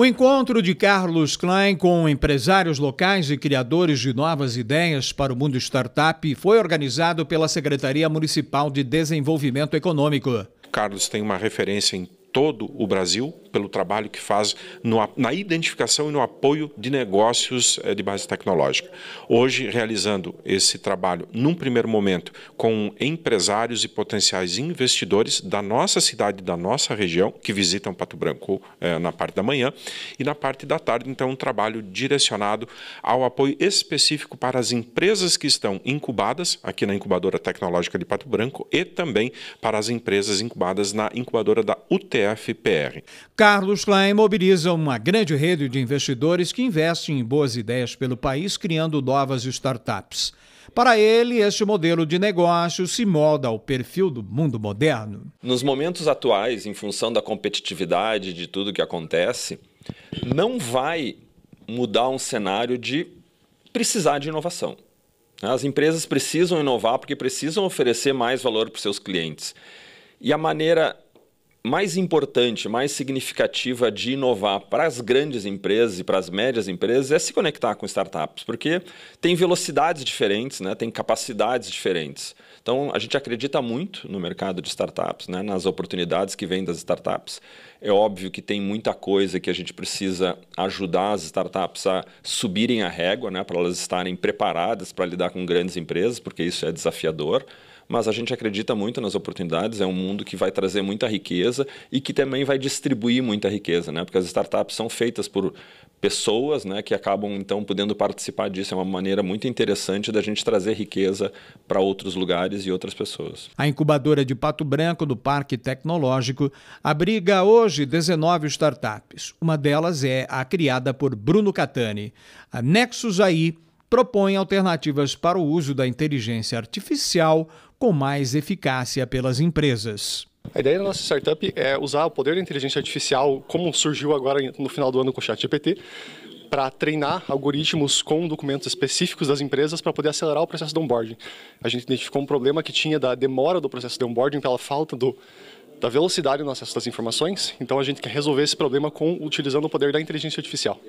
O encontro de Carlos Klein com empresários locais e criadores de novas ideias para o mundo startup foi organizado pela Secretaria Municipal de Desenvolvimento Econômico. Carlos tem uma referência em todo o Brasil, pelo trabalho que faz no, na identificação e no apoio de negócios eh, de base tecnológica. Hoje, realizando esse trabalho, num primeiro momento, com empresários e potenciais investidores da nossa cidade, da nossa região, que visitam Pato Branco eh, na parte da manhã, e na parte da tarde, então, um trabalho direcionado ao apoio específico para as empresas que estão incubadas aqui na incubadora tecnológica de Pato Branco e também para as empresas incubadas na incubadora da UTFPR. Carlos Klein mobiliza uma grande rede de investidores que investem em boas ideias pelo país, criando novas startups. Para ele, este modelo de negócio se molda ao perfil do mundo moderno. Nos momentos atuais, em função da competitividade de tudo que acontece, não vai mudar um cenário de precisar de inovação. As empresas precisam inovar porque precisam oferecer mais valor para os seus clientes. E a maneira mais importante, mais significativa de inovar para as grandes empresas e para as médias empresas é se conectar com startups, porque tem velocidades diferentes, né? tem capacidades diferentes. Então, a gente acredita muito no mercado de startups, né? nas oportunidades que vêm das startups. É óbvio que tem muita coisa que a gente precisa ajudar as startups a subirem a régua, né? para elas estarem preparadas para lidar com grandes empresas, porque isso é desafiador mas a gente acredita muito nas oportunidades, é um mundo que vai trazer muita riqueza e que também vai distribuir muita riqueza, né? Porque as startups são feitas por pessoas, né, que acabam então podendo participar disso. É uma maneira muito interessante da gente trazer riqueza para outros lugares e outras pessoas. A incubadora de Pato Branco do Parque Tecnológico abriga hoje 19 startups. Uma delas é a criada por Bruno Catani, a Nexus AI propõe alternativas para o uso da inteligência artificial com mais eficácia pelas empresas. A ideia da nossa startup é usar o poder da inteligência artificial, como surgiu agora no final do ano com o ChatGPT, para treinar algoritmos com documentos específicos das empresas para poder acelerar o processo de onboarding. A gente identificou um problema que tinha da demora do processo de onboarding pela falta do, da velocidade no acesso das informações, então a gente quer resolver esse problema com utilizando o poder da inteligência artificial.